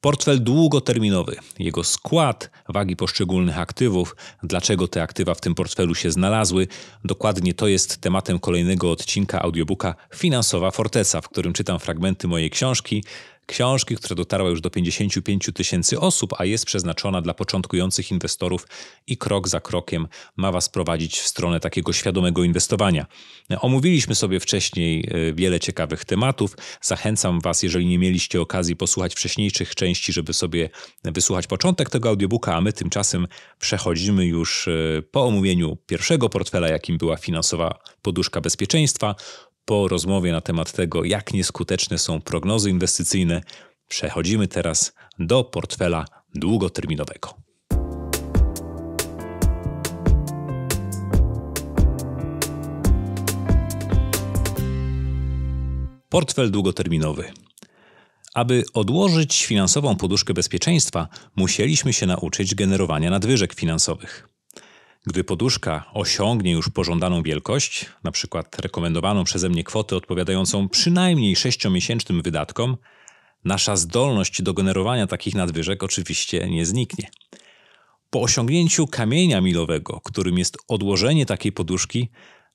Portfel długoterminowy, jego skład, wagi poszczególnych aktywów, dlaczego te aktywa w tym portfelu się znalazły, dokładnie to jest tematem kolejnego odcinka audiobooka Finansowa Forteca, w którym czytam fragmenty mojej książki książki, która dotarła już do 55 tysięcy osób, a jest przeznaczona dla początkujących inwestorów i krok za krokiem ma Was prowadzić w stronę takiego świadomego inwestowania. Omówiliśmy sobie wcześniej e, wiele ciekawych tematów. Zachęcam Was, jeżeli nie mieliście okazji posłuchać wcześniejszych części, żeby sobie wysłuchać początek tego audiobooka, a my tymczasem przechodzimy już e, po omówieniu pierwszego portfela, jakim była finansowa poduszka bezpieczeństwa po rozmowie na temat tego, jak nieskuteczne są prognozy inwestycyjne, przechodzimy teraz do portfela długoterminowego. Portfel długoterminowy. Aby odłożyć finansową poduszkę bezpieczeństwa, musieliśmy się nauczyć generowania nadwyżek finansowych. Gdy poduszka osiągnie już pożądaną wielkość, np. rekomendowaną przeze mnie kwotę odpowiadającą przynajmniej 6-miesięcznym wydatkom, nasza zdolność do generowania takich nadwyżek oczywiście nie zniknie. Po osiągnięciu kamienia milowego, którym jest odłożenie takiej poduszki,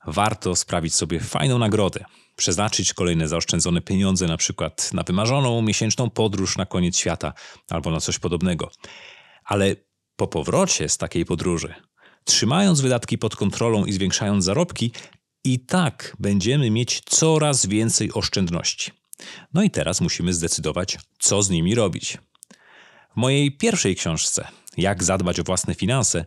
warto sprawić sobie fajną nagrodę, przeznaczyć kolejne zaoszczędzone pieniądze na przykład na wymarzoną miesięczną podróż na koniec świata albo na coś podobnego. Ale po powrocie z takiej podróży Trzymając wydatki pod kontrolą i zwiększając zarobki, i tak będziemy mieć coraz więcej oszczędności. No i teraz musimy zdecydować, co z nimi robić. W mojej pierwszej książce, Jak zadbać o własne finanse,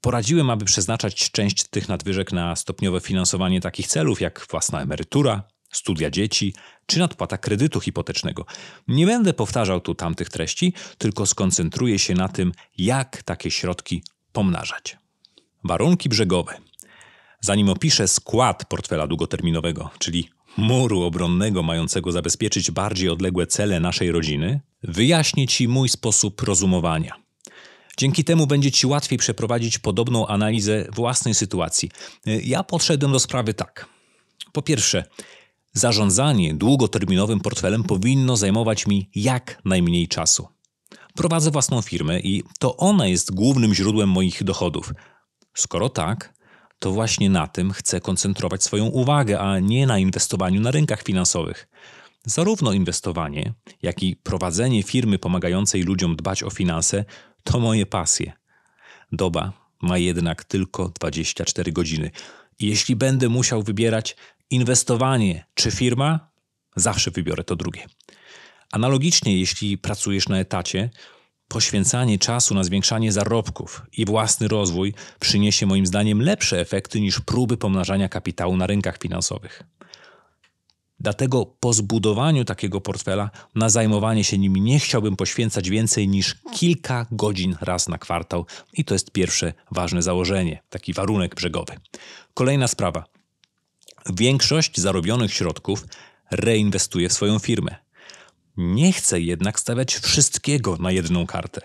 poradziłem, aby przeznaczać część tych nadwyżek na stopniowe finansowanie takich celów jak własna emerytura, studia dzieci czy nadpłata kredytu hipotecznego. Nie będę powtarzał tu tamtych treści, tylko skoncentruję się na tym, jak takie środki pomnażać warunki brzegowe. Zanim opiszę skład portfela długoterminowego, czyli muru obronnego mającego zabezpieczyć bardziej odległe cele naszej rodziny, wyjaśnię Ci mój sposób rozumowania. Dzięki temu będzie Ci łatwiej przeprowadzić podobną analizę własnej sytuacji. Ja podszedłem do sprawy tak. Po pierwsze, zarządzanie długoterminowym portfelem powinno zajmować mi jak najmniej czasu. Prowadzę własną firmę i to ona jest głównym źródłem moich dochodów. Skoro tak, to właśnie na tym chcę koncentrować swoją uwagę, a nie na inwestowaniu na rynkach finansowych. Zarówno inwestowanie, jak i prowadzenie firmy pomagającej ludziom dbać o finanse to moje pasje. Doba ma jednak tylko 24 godziny. jeśli będę musiał wybierać inwestowanie czy firma, zawsze wybiorę to drugie. Analogicznie, jeśli pracujesz na etacie, Poświęcanie czasu na zwiększanie zarobków i własny rozwój przyniesie moim zdaniem lepsze efekty niż próby pomnażania kapitału na rynkach finansowych. Dlatego po zbudowaniu takiego portfela na zajmowanie się nim nie chciałbym poświęcać więcej niż kilka godzin raz na kwartał i to jest pierwsze ważne założenie, taki warunek brzegowy. Kolejna sprawa. Większość zarobionych środków reinwestuje w swoją firmę. Nie chce jednak stawiać wszystkiego na jedną kartę.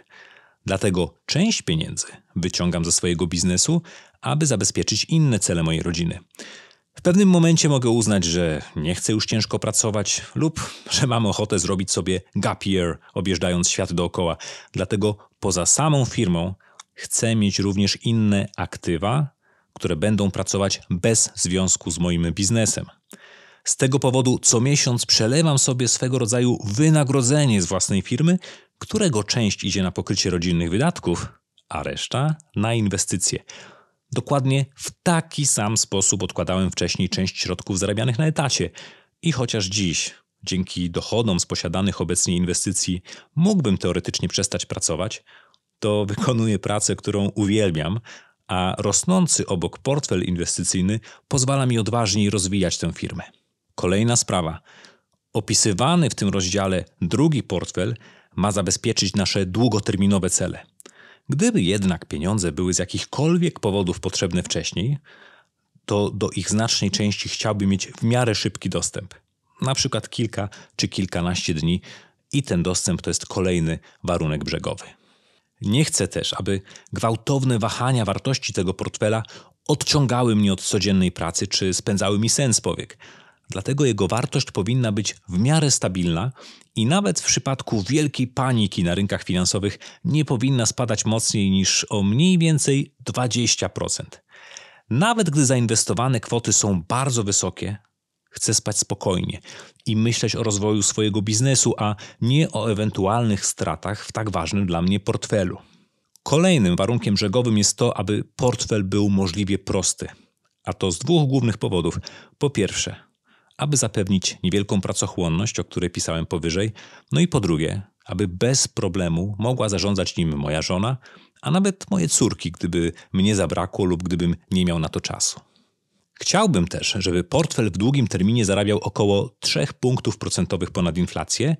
Dlatego część pieniędzy wyciągam ze swojego biznesu, aby zabezpieczyć inne cele mojej rodziny. W pewnym momencie mogę uznać, że nie chcę już ciężko pracować lub że mam ochotę zrobić sobie gap year, objeżdżając świat dookoła. Dlatego poza samą firmą chcę mieć również inne aktywa, które będą pracować bez związku z moim biznesem. Z tego powodu co miesiąc przelewam sobie swego rodzaju wynagrodzenie z własnej firmy, którego część idzie na pokrycie rodzinnych wydatków, a reszta na inwestycje. Dokładnie w taki sam sposób odkładałem wcześniej część środków zarabianych na etacie. I chociaż dziś, dzięki dochodom z posiadanych obecnie inwestycji, mógłbym teoretycznie przestać pracować, to wykonuję pracę, którą uwielbiam, a rosnący obok portfel inwestycyjny pozwala mi odważniej rozwijać tę firmę. Kolejna sprawa. Opisywany w tym rozdziale drugi portfel ma zabezpieczyć nasze długoterminowe cele. Gdyby jednak pieniądze były z jakichkolwiek powodów potrzebne wcześniej, to do ich znacznej części chciałby mieć w miarę szybki dostęp. Na przykład kilka czy kilkanaście dni i ten dostęp to jest kolejny warunek brzegowy. Nie chcę też, aby gwałtowne wahania wartości tego portfela odciągały mnie od codziennej pracy czy spędzały mi sens powiek. Dlatego jego wartość powinna być w miarę stabilna i nawet w przypadku wielkiej paniki na rynkach finansowych nie powinna spadać mocniej niż o mniej więcej 20%. Nawet gdy zainwestowane kwoty są bardzo wysokie, chcę spać spokojnie i myśleć o rozwoju swojego biznesu, a nie o ewentualnych stratach w tak ważnym dla mnie portfelu. Kolejnym warunkiem brzegowym jest to, aby portfel był możliwie prosty. A to z dwóch głównych powodów. Po pierwsze, aby zapewnić niewielką pracochłonność, o której pisałem powyżej, no i po drugie, aby bez problemu mogła zarządzać nim moja żona, a nawet moje córki, gdyby mnie zabrakło lub gdybym nie miał na to czasu. Chciałbym też, żeby portfel w długim terminie zarabiał około 3 punktów procentowych ponad inflację,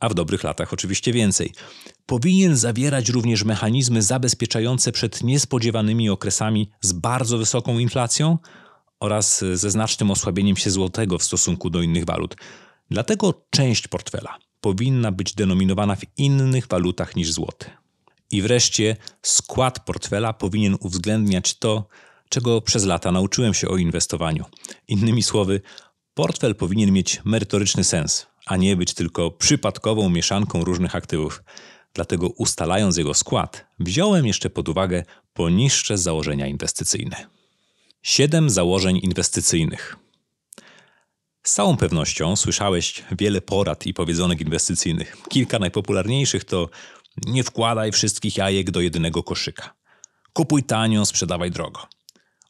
a w dobrych latach oczywiście więcej. Powinien zawierać również mechanizmy zabezpieczające przed niespodziewanymi okresami z bardzo wysoką inflacją, oraz ze znacznym osłabieniem się złotego w stosunku do innych walut. Dlatego część portfela powinna być denominowana w innych walutach niż złoty. I wreszcie skład portfela powinien uwzględniać to, czego przez lata nauczyłem się o inwestowaniu. Innymi słowy, portfel powinien mieć merytoryczny sens, a nie być tylko przypadkową mieszanką różnych aktywów. Dlatego ustalając jego skład, wziąłem jeszcze pod uwagę poniższe założenia inwestycyjne. Siedem założeń inwestycyjnych. Z całą pewnością słyszałeś wiele porad i powiedzonek inwestycyjnych. Kilka najpopularniejszych to nie wkładaj wszystkich jajek do jednego koszyka. Kupuj tanio, sprzedawaj drogo.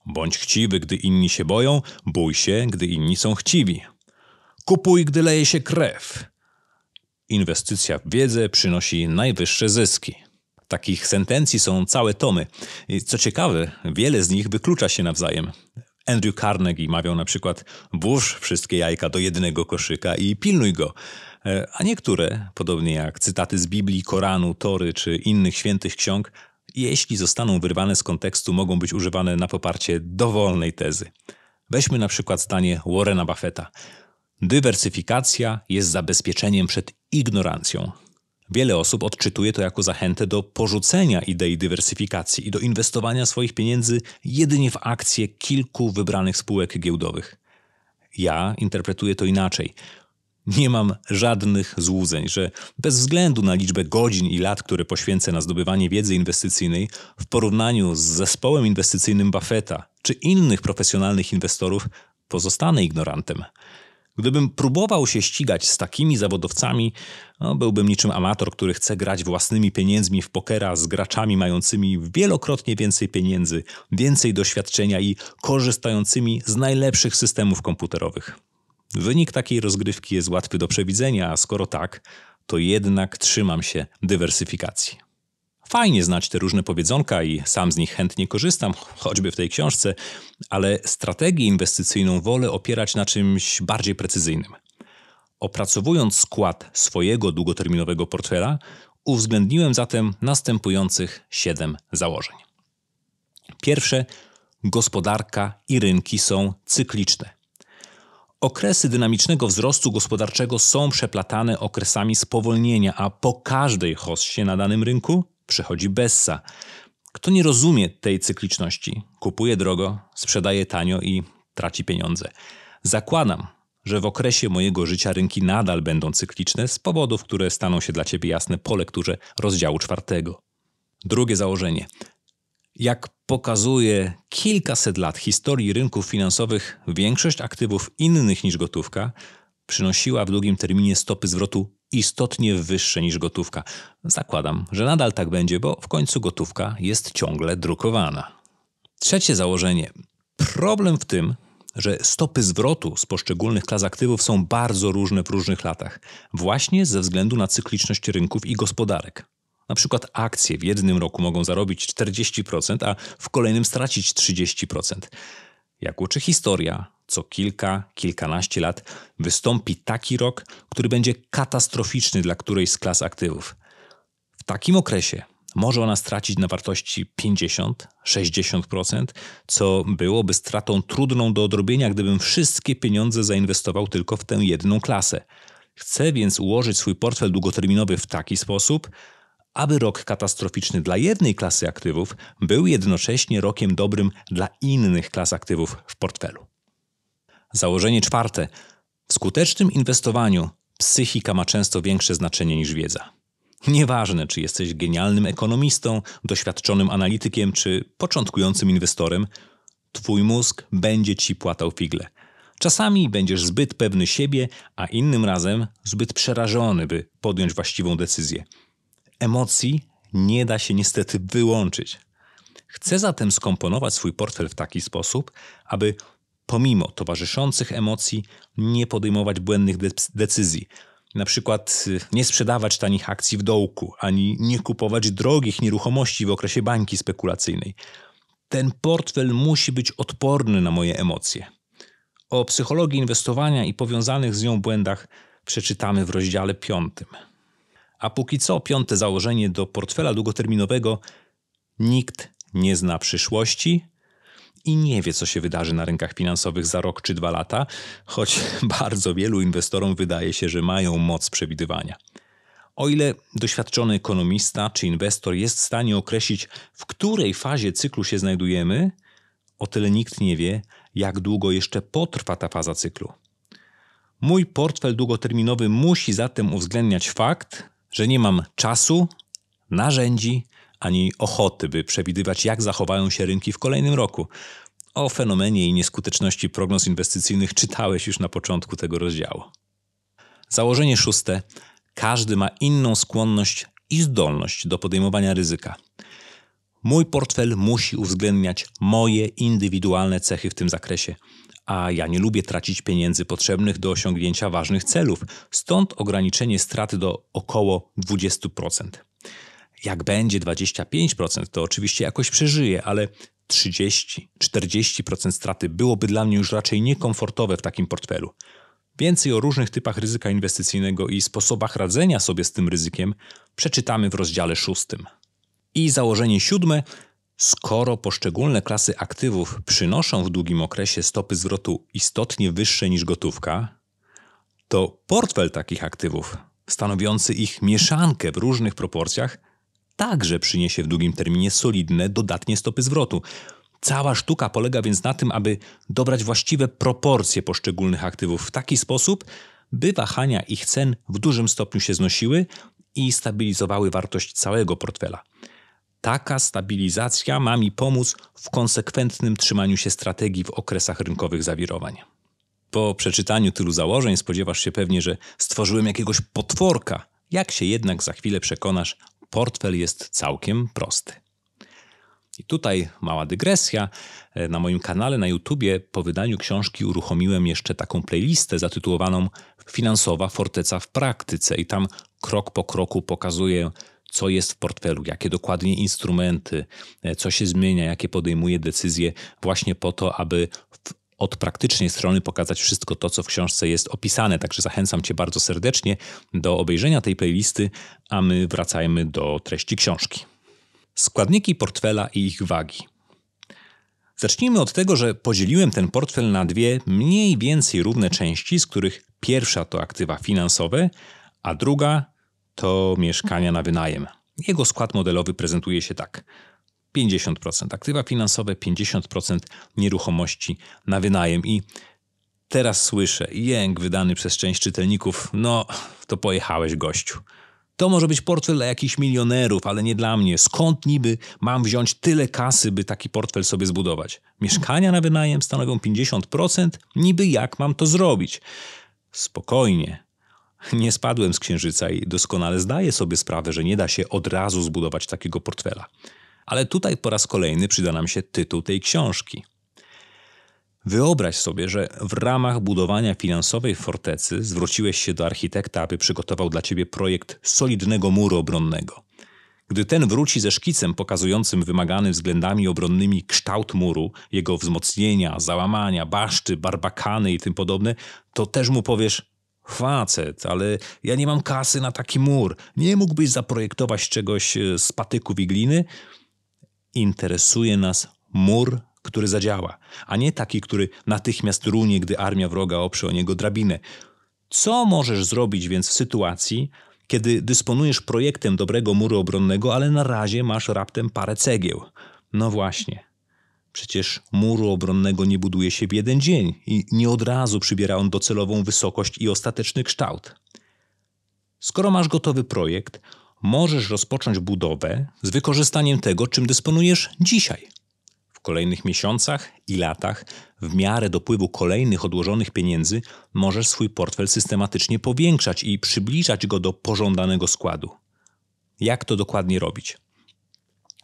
Bądź chciwy, gdy inni się boją, bój się, gdy inni są chciwi. Kupuj, gdy leje się krew. Inwestycja w wiedzę przynosi najwyższe zyski. Takich sentencji są całe tomy. I co ciekawe, wiele z nich wyklucza się nawzajem. Andrew Carnegie mawiał na przykład: Włóż wszystkie jajka do jednego koszyka i pilnuj go. E, a niektóre, podobnie jak cytaty z Biblii, Koranu, Tory czy innych świętych ksiąg, jeśli zostaną wyrwane z kontekstu, mogą być używane na poparcie dowolnej tezy. Weźmy na przykład zdanie Warrena Buffetta. Dywersyfikacja jest zabezpieczeniem przed ignorancją. Wiele osób odczytuje to jako zachętę do porzucenia idei dywersyfikacji i do inwestowania swoich pieniędzy jedynie w akcje kilku wybranych spółek giełdowych. Ja interpretuję to inaczej. Nie mam żadnych złudzeń, że bez względu na liczbę godzin i lat, które poświęcę na zdobywanie wiedzy inwestycyjnej, w porównaniu z zespołem inwestycyjnym Buffetta czy innych profesjonalnych inwestorów, pozostanę ignorantem. Gdybym próbował się ścigać z takimi zawodowcami, no, byłbym niczym amator, który chce grać własnymi pieniędzmi w pokera z graczami mającymi wielokrotnie więcej pieniędzy, więcej doświadczenia i korzystającymi z najlepszych systemów komputerowych. Wynik takiej rozgrywki jest łatwy do przewidzenia, a skoro tak, to jednak trzymam się dywersyfikacji. Fajnie znać te różne powiedzonka i sam z nich chętnie korzystam, choćby w tej książce, ale strategię inwestycyjną wolę opierać na czymś bardziej precyzyjnym. Opracowując skład swojego długoterminowego portfela, uwzględniłem zatem następujących siedem założeń. Pierwsze, gospodarka i rynki są cykliczne. Okresy dynamicznego wzrostu gospodarczego są przeplatane okresami spowolnienia, a po każdej hossie na danym rynku Przychodzi Bessa. Kto nie rozumie tej cykliczności, kupuje drogo, sprzedaje tanio i traci pieniądze. Zakładam, że w okresie mojego życia rynki nadal będą cykliczne z powodów, które staną się dla Ciebie jasne po lekturze rozdziału czwartego. Drugie założenie. Jak pokazuje kilkaset lat historii rynków finansowych, większość aktywów innych niż gotówka przynosiła w długim terminie stopy zwrotu istotnie wyższe niż gotówka. Zakładam, że nadal tak będzie, bo w końcu gotówka jest ciągle drukowana. Trzecie założenie. Problem w tym, że stopy zwrotu z poszczególnych klas aktywów są bardzo różne w różnych latach, właśnie ze względu na cykliczność rynków i gospodarek. Na przykład akcje w jednym roku mogą zarobić 40%, a w kolejnym stracić 30%. Jak uczy historia, co kilka, kilkanaście lat wystąpi taki rok, który będzie katastroficzny dla którejś z klas aktywów. W takim okresie może ona stracić na wartości 50-60%, co byłoby stratą trudną do odrobienia, gdybym wszystkie pieniądze zainwestował tylko w tę jedną klasę. Chcę więc ułożyć swój portfel długoterminowy w taki sposób, aby rok katastroficzny dla jednej klasy aktywów był jednocześnie rokiem dobrym dla innych klas aktywów w portfelu. Założenie czwarte. W skutecznym inwestowaniu psychika ma często większe znaczenie niż wiedza. Nieważne, czy jesteś genialnym ekonomistą, doświadczonym analitykiem czy początkującym inwestorem, twój mózg będzie ci płatał figle. Czasami będziesz zbyt pewny siebie, a innym razem zbyt przerażony, by podjąć właściwą decyzję. Emocji nie da się niestety wyłączyć. Chcę zatem skomponować swój portfel w taki sposób, aby pomimo towarzyszących emocji nie podejmować błędnych decyzji. Na przykład y, nie sprzedawać tanich akcji w dołku, ani nie kupować drogich nieruchomości w okresie bańki spekulacyjnej. Ten portfel musi być odporny na moje emocje. O psychologii inwestowania i powiązanych z nią błędach przeczytamy w rozdziale 5. A póki co piąte założenie do portfela długoterminowego: nikt nie zna przyszłości, i nie wie, co się wydarzy na rynkach finansowych za rok czy dwa lata, choć bardzo wielu inwestorom wydaje się, że mają moc przewidywania. O ile doświadczony ekonomista czy inwestor jest w stanie określić, w której fazie cyklu się znajdujemy, o tyle nikt nie wie, jak długo jeszcze potrwa ta faza cyklu. Mój portfel długoterminowy musi zatem uwzględniać fakt, że nie mam czasu, narzędzi ani ochoty, by przewidywać, jak zachowają się rynki w kolejnym roku. O fenomenie i nieskuteczności prognoz inwestycyjnych czytałeś już na początku tego rozdziału. Założenie szóste: każdy ma inną skłonność i zdolność do podejmowania ryzyka. Mój portfel musi uwzględniać moje indywidualne cechy w tym zakresie, a ja nie lubię tracić pieniędzy potrzebnych do osiągnięcia ważnych celów, stąd ograniczenie straty do około 20%. Jak będzie 25%, to oczywiście jakoś przeżyję, ale 30-40% straty byłoby dla mnie już raczej niekomfortowe w takim portfelu. Więcej o różnych typach ryzyka inwestycyjnego i sposobach radzenia sobie z tym ryzykiem przeczytamy w rozdziale szóstym. I założenie siódme. Skoro poszczególne klasy aktywów przynoszą w długim okresie stopy zwrotu istotnie wyższe niż gotówka, to portfel takich aktywów, stanowiący ich mieszankę w różnych proporcjach, także przyniesie w długim terminie solidne, dodatnie stopy zwrotu. Cała sztuka polega więc na tym, aby dobrać właściwe proporcje poszczególnych aktywów w taki sposób, by wahania ich cen w dużym stopniu się znosiły i stabilizowały wartość całego portfela. Taka stabilizacja ma mi pomóc w konsekwentnym trzymaniu się strategii w okresach rynkowych zawirowań. Po przeczytaniu tylu założeń spodziewasz się pewnie, że stworzyłem jakiegoś potworka. Jak się jednak za chwilę przekonasz, portfel jest całkiem prosty. I tutaj mała dygresja. E, na moim kanale na YouTubie po wydaniu książki uruchomiłem jeszcze taką playlistę zatytułowaną Finansowa forteca w praktyce i tam krok po kroku pokazuję co jest w portfelu, jakie dokładnie instrumenty, e, co się zmienia, jakie podejmuje decyzje właśnie po to, aby w od praktycznej strony pokazać wszystko to, co w książce jest opisane. Także zachęcam Cię bardzo serdecznie do obejrzenia tej playlisty, a my wracajmy do treści książki. Składniki portfela i ich wagi. Zacznijmy od tego, że podzieliłem ten portfel na dwie mniej więcej równe części, z których pierwsza to aktywa finansowe, a druga to mieszkania na wynajem. Jego skład modelowy prezentuje się tak. 50% aktywa finansowe, 50% nieruchomości na wynajem. I teraz słyszę jęk wydany przez część czytelników: No, to pojechałeś, gościu. To może być portfel dla jakichś milionerów, ale nie dla mnie. Skąd niby mam wziąć tyle kasy, by taki portfel sobie zbudować? Mieszkania na wynajem stanowią 50%, niby jak mam to zrobić? Spokojnie. Nie spadłem z księżyca i doskonale zdaję sobie sprawę, że nie da się od razu zbudować takiego portfela. Ale tutaj po raz kolejny przyda nam się tytuł tej książki. Wyobraź sobie, że w ramach budowania finansowej fortecy zwróciłeś się do architekta, aby przygotował dla ciebie projekt solidnego muru obronnego. Gdy ten wróci ze szkicem pokazującym wymagany względami obronnymi kształt muru, jego wzmocnienia, załamania, baszty, barbakany i tym podobne, to też mu powiesz: Facet, ale ja nie mam kasy na taki mur. Nie mógłbyś zaprojektować czegoś e, z patyków i gliny? Interesuje nas mur, który zadziała, a nie taki, który natychmiast runie, gdy armia wroga oprze o niego drabinę. Co możesz zrobić więc w sytuacji, kiedy dysponujesz projektem dobrego muru obronnego, ale na razie masz raptem parę cegieł? No właśnie. Przecież muru obronnego nie buduje się w jeden dzień i nie od razu przybiera on docelową wysokość i ostateczny kształt. Skoro masz gotowy projekt, możesz rozpocząć budowę z wykorzystaniem tego, czym dysponujesz dzisiaj. W kolejnych miesiącach i latach, w miarę dopływu kolejnych odłożonych pieniędzy, możesz swój portfel systematycznie powiększać i przybliżać go do pożądanego składu. Jak to dokładnie robić?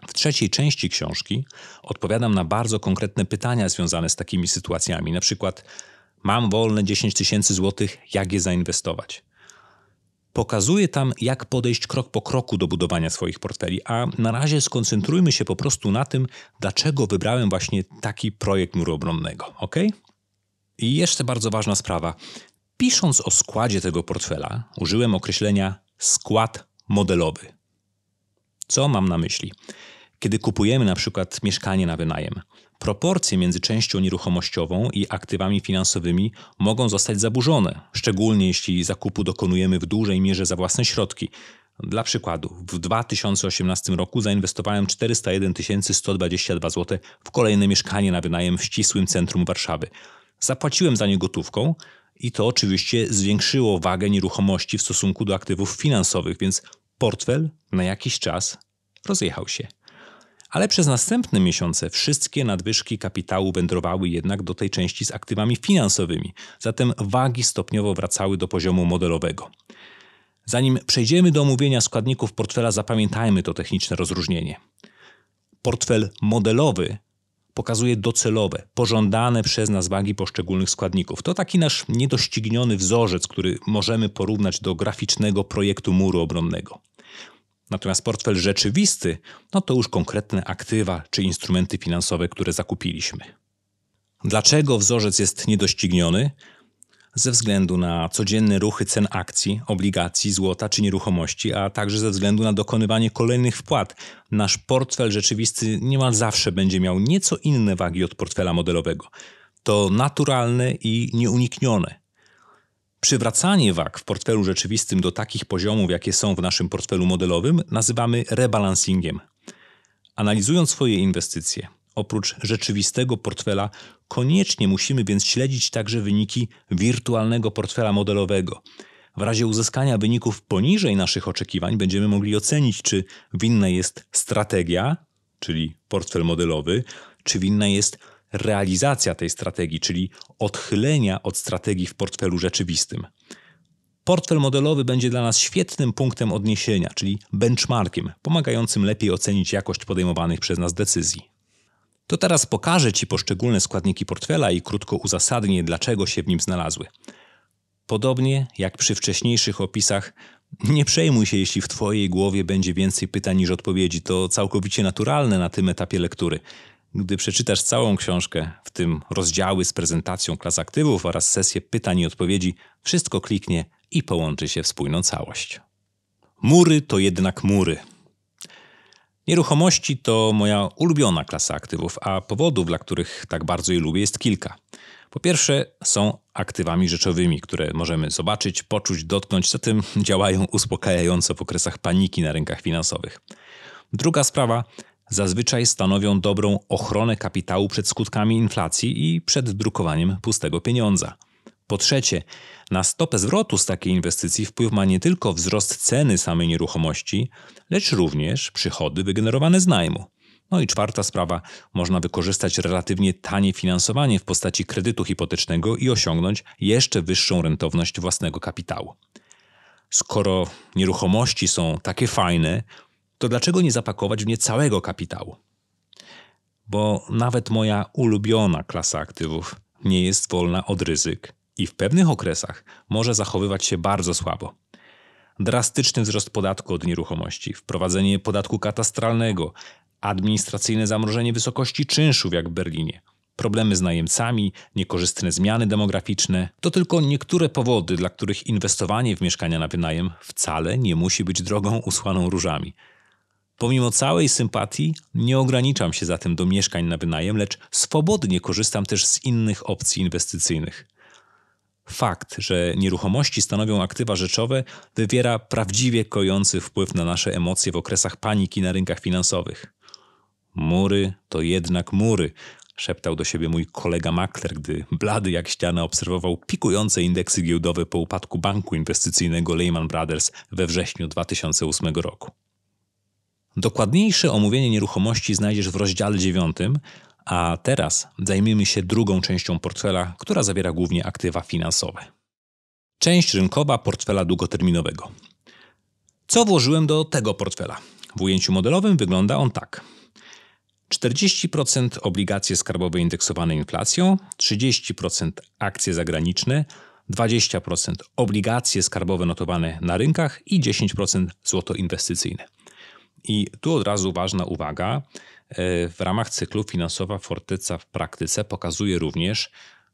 W trzeciej części książki odpowiadam na bardzo konkretne pytania związane z takimi sytuacjami, na przykład mam wolne 10 tysięcy złotych, jak je zainwestować? Pokazuje tam, jak podejść krok po kroku do budowania swoich portfeli, a na razie skoncentrujmy się po prostu na tym, dlaczego wybrałem właśnie taki projekt muru obronnego, ok? I jeszcze bardzo ważna sprawa. Pisząc o składzie tego portfela, użyłem określenia skład modelowy. Co mam na myśli? Kiedy kupujemy na przykład mieszkanie na wynajem, proporcje między częścią nieruchomościową i aktywami finansowymi mogą zostać zaburzone, szczególnie jeśli zakupu dokonujemy w dużej mierze za własne środki. Dla przykładu, w 2018 roku zainwestowałem 401 122 zł w kolejne mieszkanie na wynajem w ścisłym centrum Warszawy. Zapłaciłem za nie gotówką i to oczywiście zwiększyło wagę nieruchomości w stosunku do aktywów finansowych, więc portfel na jakiś czas rozjechał się ale przez następne miesiące wszystkie nadwyżki kapitału wędrowały jednak do tej części z aktywami finansowymi, zatem wagi stopniowo wracały do poziomu modelowego. Zanim przejdziemy do omówienia składników portfela, zapamiętajmy to techniczne rozróżnienie. Portfel modelowy pokazuje docelowe, pożądane przez nas wagi poszczególnych składników. To taki nasz niedościgniony wzorzec, który możemy porównać do graficznego projektu muru obronnego. Natomiast portfel rzeczywisty, no to już konkretne aktywa czy instrumenty finansowe, które zakupiliśmy. Dlaczego wzorzec jest niedościgniony? Ze względu na codzienne ruchy cen akcji, obligacji, złota czy nieruchomości, a także ze względu na dokonywanie kolejnych wpłat, nasz portfel rzeczywisty niemal zawsze będzie miał nieco inne wagi od portfela modelowego. To naturalne i nieuniknione. Przywracanie wag w portfelu rzeczywistym do takich poziomów, jakie są w naszym portfelu modelowym, nazywamy rebalansingiem. Analizując swoje inwestycje, oprócz rzeczywistego portfela, koniecznie musimy więc śledzić także wyniki wirtualnego portfela modelowego. W razie uzyskania wyników poniżej naszych oczekiwań, będziemy mogli ocenić, czy winna jest strategia, czyli portfel modelowy, czy winna jest realizacja tej strategii, czyli odchylenia od strategii w portfelu rzeczywistym. Portfel modelowy będzie dla nas świetnym punktem odniesienia, czyli benchmarkiem, pomagającym lepiej ocenić jakość podejmowanych przez nas decyzji. To teraz pokażę Ci poszczególne składniki portfela i krótko uzasadnię, dlaczego się w nim znalazły. Podobnie jak przy wcześniejszych opisach, nie przejmuj się, jeśli w Twojej głowie będzie więcej pytań niż odpowiedzi. To całkowicie naturalne na tym etapie lektury. Gdy przeczytasz całą książkę, w tym rozdziały z prezentacją klas aktywów oraz sesję pytań i odpowiedzi, wszystko kliknie i połączy się w spójną całość. Mury to jednak mury. Nieruchomości to moja ulubiona klasa aktywów, a powodów, dla których tak bardzo je lubię, jest kilka. Po pierwsze, są aktywami rzeczowymi, które możemy zobaczyć, poczuć, dotknąć, zatem działają uspokajająco w okresach paniki na rynkach finansowych. Druga sprawa zazwyczaj stanowią dobrą ochronę kapitału przed skutkami inflacji i przed drukowaniem pustego pieniądza. Po trzecie, na stopę zwrotu z takiej inwestycji wpływ ma nie tylko wzrost ceny samej nieruchomości, lecz również przychody wygenerowane z najmu. No i czwarta sprawa, można wykorzystać relatywnie tanie finansowanie w postaci kredytu hipotecznego i osiągnąć jeszcze wyższą rentowność własnego kapitału. Skoro nieruchomości są takie fajne, to dlaczego nie zapakować w nie całego kapitału? Bo nawet moja ulubiona klasa aktywów nie jest wolna od ryzyk i w pewnych okresach może zachowywać się bardzo słabo. Drastyczny wzrost podatku od nieruchomości, wprowadzenie podatku katastralnego, administracyjne zamrożenie wysokości czynszów jak w Berlinie, problemy z najemcami, niekorzystne zmiany demograficzne to tylko niektóre powody, dla których inwestowanie w mieszkania na wynajem wcale nie musi być drogą usłaną różami. Pomimo całej sympatii, nie ograniczam się zatem do mieszkań na wynajem, lecz swobodnie korzystam też z innych opcji inwestycyjnych. Fakt, że nieruchomości stanowią aktywa rzeczowe, wywiera prawdziwie kojący wpływ na nasze emocje w okresach paniki na rynkach finansowych. Mury to jednak mury, szeptał do siebie mój kolega makler, gdy blady jak ściana obserwował pikujące indeksy giełdowe po upadku banku inwestycyjnego Lehman Brothers we wrześniu 2008 roku. Dokładniejsze omówienie nieruchomości znajdziesz w rozdziale 9, a teraz zajmiemy się drugą częścią portfela, która zawiera głównie aktywa finansowe. Część rynkowa portfela długoterminowego. Co włożyłem do tego portfela? W ujęciu modelowym wygląda on tak. 40% obligacje skarbowe indeksowane inflacją, 30% akcje zagraniczne, 20% obligacje skarbowe notowane na rynkach i 10% złoto inwestycyjne. I tu od razu ważna uwaga. E, w ramach cyklu finansowa forteca w praktyce pokazuje również,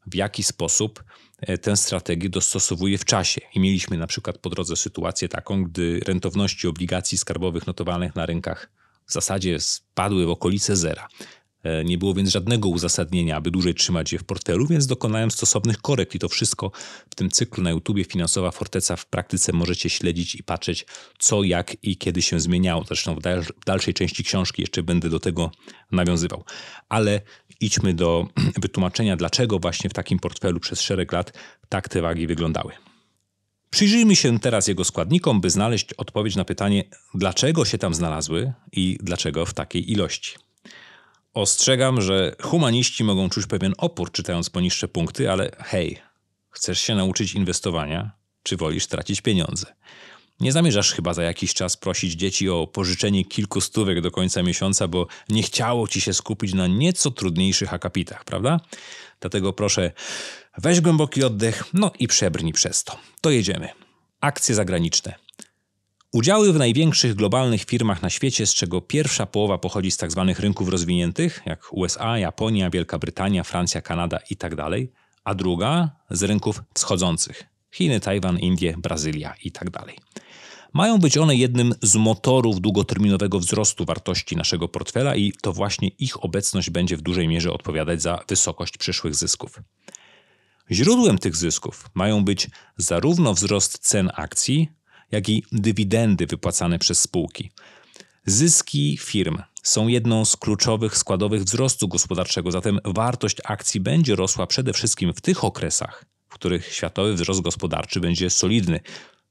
w jaki sposób e, tę strategię dostosowuje w czasie. I mieliśmy na przykład po drodze sytuację taką, gdy rentowności obligacji skarbowych notowanych na rynkach w zasadzie spadły w okolice zera. E, nie było więc żadnego uzasadnienia, aby dłużej trzymać je w portfelu, więc dokonałem stosownych korekt i to wszystko w tym cyklu na YouTubie Finansowa Forteca w praktyce możecie śledzić i patrzeć co, jak i kiedy się zmieniało. Zresztą w, dal w dalszej części książki jeszcze będę do tego nawiązywał. Ale idźmy do wytłumaczenia, dlaczego właśnie w takim portfelu przez szereg lat tak te wagi wyglądały. Przyjrzyjmy się teraz jego składnikom, by znaleźć odpowiedź na pytanie, dlaczego się tam znalazły i dlaczego w takiej ilości. Ostrzegam, że humaniści mogą czuć pewien opór czytając poniższe punkty, ale hej, chcesz się nauczyć inwestowania, czy wolisz tracić pieniądze? Nie zamierzasz chyba za jakiś czas prosić dzieci o pożyczenie kilku stówek do końca miesiąca, bo nie chciało ci się skupić na nieco trudniejszych akapitach, prawda? Dlatego proszę, weź głęboki oddech, no i przebrnij przez to. To jedziemy. Akcje zagraniczne. Udziały w największych globalnych firmach na świecie, z czego pierwsza połowa pochodzi z tzw. Tak rynków rozwiniętych, jak USA, Japonia, Wielka Brytania, Francja, Kanada itd., tak a druga z rynków wschodzących Chiny, Tajwan, Indie, Brazylia itd. Tak mają być one jednym z motorów długoterminowego wzrostu wartości naszego portfela i to właśnie ich obecność będzie w dużej mierze odpowiadać za wysokość przyszłych zysków. Źródłem tych zysków mają być zarówno wzrost cen akcji, jak i dywidendy wypłacane przez spółki. Zyski firm są jedną z kluczowych składowych wzrostu gospodarczego, zatem wartość akcji będzie rosła przede wszystkim w tych okresach, w których światowy wzrost gospodarczy będzie solidny.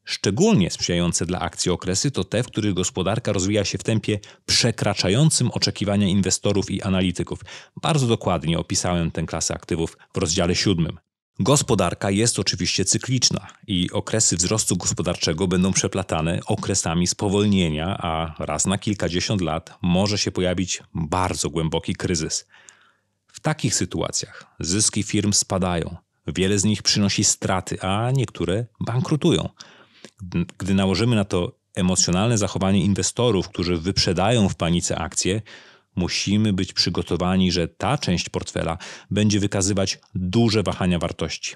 Szczególnie sprzyjające dla akcji okresy to te, w których gospodarka rozwija się w tempie przekraczającym oczekiwania inwestorów i analityków. Bardzo dokładnie opisałem tę klasę aktywów w rozdziale siódmym. Gospodarka jest oczywiście cykliczna i okresy wzrostu gospodarczego będą przeplatane okresami spowolnienia, a raz na kilkadziesiąt lat może się pojawić bardzo głęboki kryzys. W takich sytuacjach zyski firm spadają, wiele z nich przynosi straty, a niektóre bankrutują. Gdy nałożymy na to emocjonalne zachowanie inwestorów, którzy wyprzedają w panice akcje, musimy być przygotowani, że ta część portfela będzie wykazywać duże wahania wartości.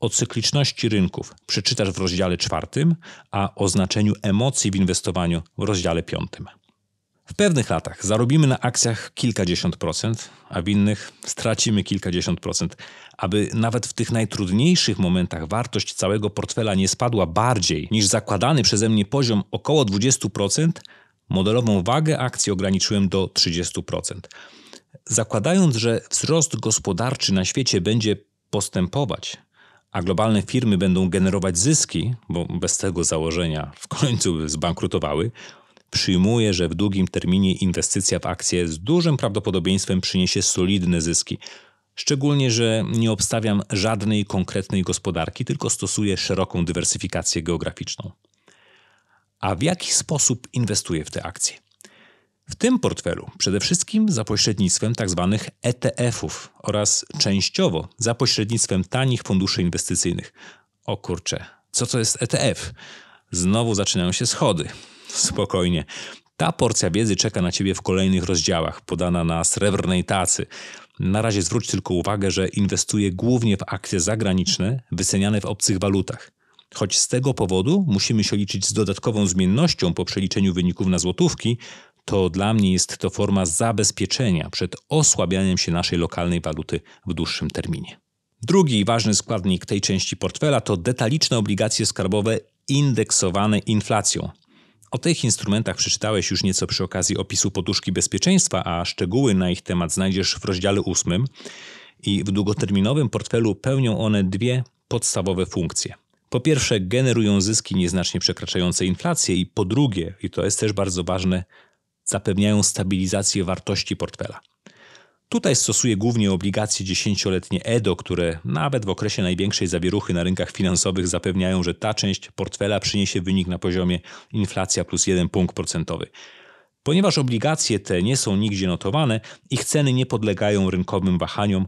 O cykliczności rynków przeczytasz w rozdziale czwartym, a o znaczeniu emocji w inwestowaniu w rozdziale piątym. W pewnych latach zarobimy na akcjach kilkadziesiąt procent, a w innych stracimy kilkadziesiąt procent. Aby nawet w tych najtrudniejszych momentach wartość całego portfela nie spadła bardziej niż zakładany przeze mnie poziom około 20%, Modelową wagę akcji ograniczyłem do 30%. Zakładając, że wzrost gospodarczy na świecie będzie postępować, a globalne firmy będą generować zyski, bo bez tego założenia w końcu by zbankrutowały, Przyjmuję, że w długim terminie inwestycja w akcje z dużym prawdopodobieństwem przyniesie solidne zyski. Szczególnie, że nie obstawiam żadnej konkretnej gospodarki, tylko stosuję szeroką dywersyfikację geograficzną a w jaki sposób inwestuje w te akcje. W tym portfelu przede wszystkim za pośrednictwem tzw. Tak ETF-ów oraz częściowo za pośrednictwem tanich funduszy inwestycyjnych. O kurczę, co to jest ETF? Znowu zaczynają się schody. Spokojnie. Ta porcja wiedzy czeka na Ciebie w kolejnych rozdziałach, podana na srebrnej tacy. Na razie zwróć tylko uwagę, że inwestuje głównie w akcje zagraniczne, wyceniane w obcych walutach. Choć z tego powodu musimy się liczyć z dodatkową zmiennością po przeliczeniu wyników na złotówki, to dla mnie jest to forma zabezpieczenia przed osłabianiem się naszej lokalnej waluty w dłuższym terminie. Drugi ważny składnik tej części portfela to detaliczne obligacje skarbowe indeksowane inflacją. O tych instrumentach przeczytałeś już nieco przy okazji opisu poduszki bezpieczeństwa, a szczegóły na ich temat znajdziesz w rozdziale 8 i w długoterminowym portfelu pełnią one dwie podstawowe funkcje. Po pierwsze, generują zyski nieznacznie przekraczające inflację, i po drugie, i to jest też bardzo ważne, zapewniają stabilizację wartości portfela. Tutaj stosuję głównie obligacje dziesięcioletnie EDO, które nawet w okresie największej zawieruchy na rynkach finansowych zapewniają, że ta część portfela przyniesie wynik na poziomie inflacja plus 1 punkt procentowy. Ponieważ obligacje te nie są nigdzie notowane, ich ceny nie podlegają rynkowym wahaniom,